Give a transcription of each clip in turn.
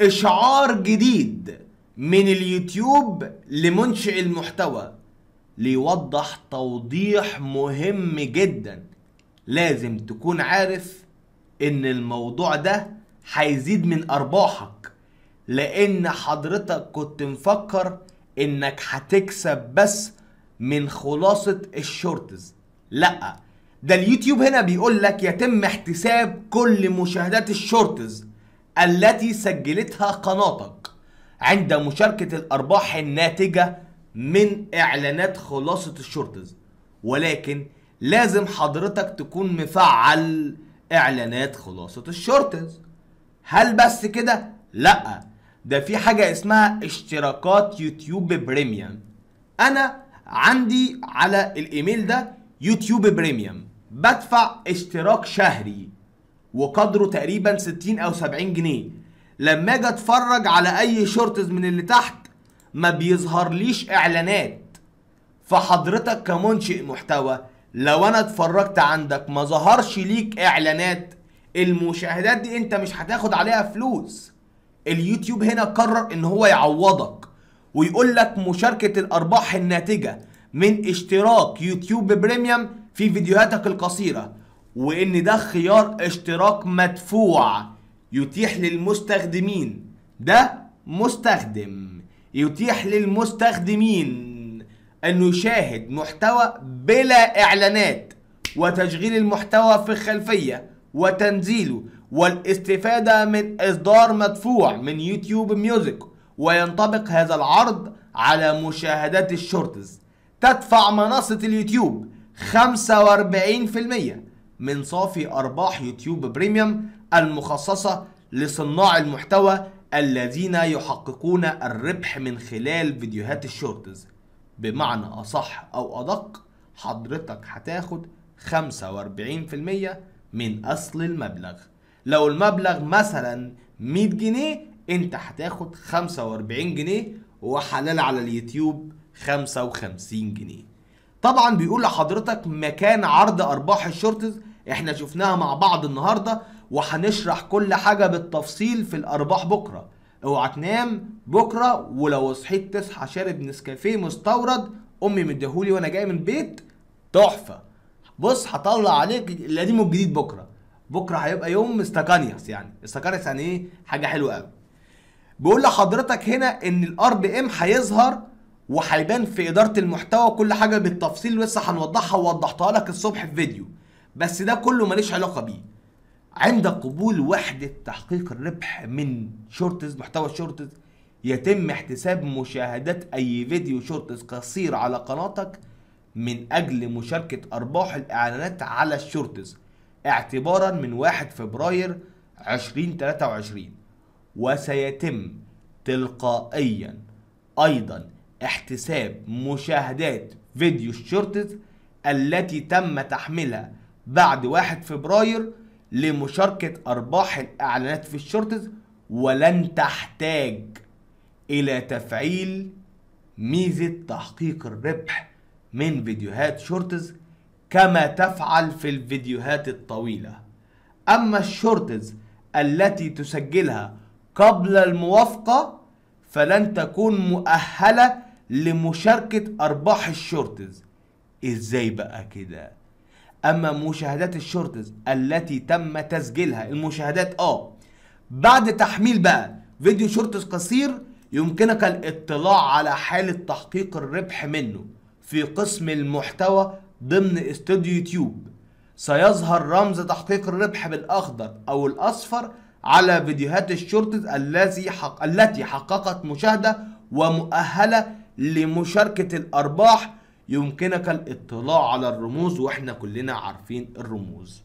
اشعار جديد من اليوتيوب لمنشئ المحتوى ليوضح توضيح مهم جدا لازم تكون عارف ان الموضوع ده هيزيد من ارباحك لان حضرتك كنت مفكر انك هتكسب بس من خلاصة الشورتز لا ده اليوتيوب هنا بيقول لك يتم احتساب كل مشاهدات الشورتز التي سجلتها قناتك عند مشاركة الأرباح الناتجة من إعلانات خلاصة الشورتز ولكن لازم حضرتك تكون مفعل إعلانات خلاصة الشورتز هل بس كده؟ لأ ده في حاجة اسمها اشتراكات يوتيوب بريميوم أنا عندي على الإيميل ده يوتيوب بريميوم بدفع اشتراك شهري وقدره تقريبا 60 او 70 جنيه لما اجي اتفرج على اي شورتز من اللي تحت ما ليش اعلانات فحضرتك كمنشئ محتوى لو انا اتفرجت عندك ما ظهرش ليك اعلانات المشاهدات دي انت مش هتاخد عليها فلوس اليوتيوب هنا قرر ان هو يعوضك ويقول لك مشاركة الارباح الناتجة من اشتراك يوتيوب بريميوم في فيديوهاتك القصيرة وان ده خيار اشتراك مدفوع يتيح للمستخدمين ده مستخدم يتيح للمستخدمين انه يشاهد محتوى بلا اعلانات وتشغيل المحتوى في الخلفيه وتنزيله والاستفاده من اصدار مدفوع من يوتيوب ميوزك وينطبق هذا العرض على مشاهدات الشورتز تدفع منصه اليوتيوب 45% من صافي أرباح يوتيوب بريميوم المخصصة لصناع المحتوى الذين يحققون الربح من خلال فيديوهات الشورتز بمعنى أصح أو أدق حضرتك هتاخد 45% من أصل المبلغ لو المبلغ مثلا 100 جنيه انت هتاخد 45 جنيه وحلال على اليوتيوب 55 جنيه طبعا بيقول لحضرتك مكان عرض ارباح الشورتز احنا شفناها مع بعض النهارده وهنشرح كل حاجه بالتفصيل في الارباح بكره اوعى تنام بكره ولو صحيت تصحى شارب نسكافيه مستورد امي مديهولي وانا جاي من البيت تحفه بص هطلع عليك القديم والجديد بكره بكره هيبقى يوم استكانيس يعني استكانيس يعني ايه حاجه حلوه قوي بيقول لحضرتك هنا ان الار بي ام هيظهر وهيبان في اداره المحتوى كل حاجه بالتفصيل لسه هنوضحها ووضحتها لك الصبح في فيديو بس ده كله ماليش علاقه بيه عند قبول وحده تحقيق الربح من شورتز محتوى شورتز يتم احتساب مشاهدات اي فيديو شورتز قصير على قناتك من اجل مشاركه ارباح الاعلانات على الشورتز اعتبارا من 1 فبراير 2023 وسيتم تلقائيا ايضا احتساب مشاهدات فيديو الشورتز التي تم تحميلها بعد 1 فبراير لمشاركة أرباح الإعلانات في الشورتز ولن تحتاج إلى تفعيل ميزة تحقيق الربح من فيديوهات شورتز كما تفعل في الفيديوهات الطويلة أما الشورتز التي تسجلها قبل الموافقة فلن تكون مؤهلة لمشاركة أرباح الشورتز إزاي بقى كده؟ اما مشاهدات الشورتز التي تم تسجيلها المشاهدات اه بعد تحميل بقى فيديو شورتز قصير يمكنك الاطلاع على حالة تحقيق الربح منه في قسم المحتوى ضمن استوديو يوتيوب سيظهر رمز تحقيق الربح بالأخضر أو الأصفر على فيديوهات الشورتز الذي حق... التي حققت مشاهدة ومؤهلة لمشاركة الأرباح يمكنك الاطلاع على الرموز واحنا كلنا عارفين الرموز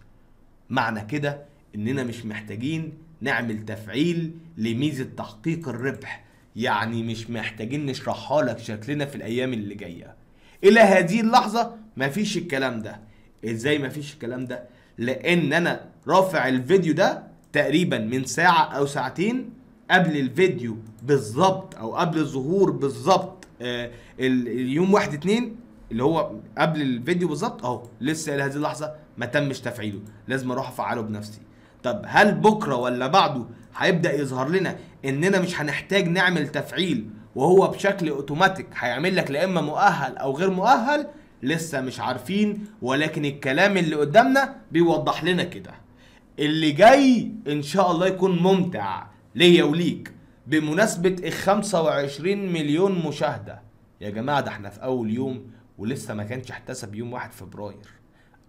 معنى كده اننا مش محتاجين نعمل تفعيل لميزة تحقيق الربح يعني مش محتاجين نشرحها لك شكلنا في الايام اللي جاية الى هذه اللحظة مفيش الكلام ده ازاي مفيش الكلام ده لان انا رافع الفيديو ده تقريبا من ساعة او ساعتين قبل الفيديو بالظبط او قبل الظهور بالظبط آه اليوم واحد اتنين اللي هو قبل الفيديو بالظبط اهو لسه الى هذه اللحظه ما تمش تفعيله لازم اروح افعله بنفسي طب هل بكره ولا بعده هيبدا يظهر لنا اننا مش هنحتاج نعمل تفعيل وهو بشكل اوتوماتيك هيعمل لك لا اما مؤهل او غير مؤهل لسه مش عارفين ولكن الكلام اللي قدامنا بيوضح لنا كده اللي جاي ان شاء الله يكون ممتع ليا وليك بمناسبه ال 25 مليون مشاهده يا جماعه ده احنا في اول يوم ولسه ما كانش احتسب يوم 1 فبراير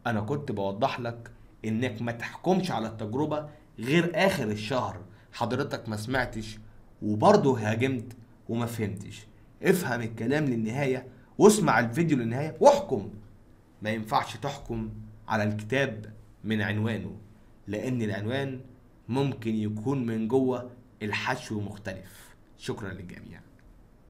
انا كنت بوضح لك انك ما تحكمش على التجربه غير اخر الشهر حضرتك ما سمعتش وبرضه هاجمت وما فهمتش افهم الكلام للنهايه واسمع الفيديو للنهايه واحكم ما ينفعش تحكم على الكتاب من عنوانه لان العنوان ممكن يكون من جوه الحشو مختلف شكرا للجميع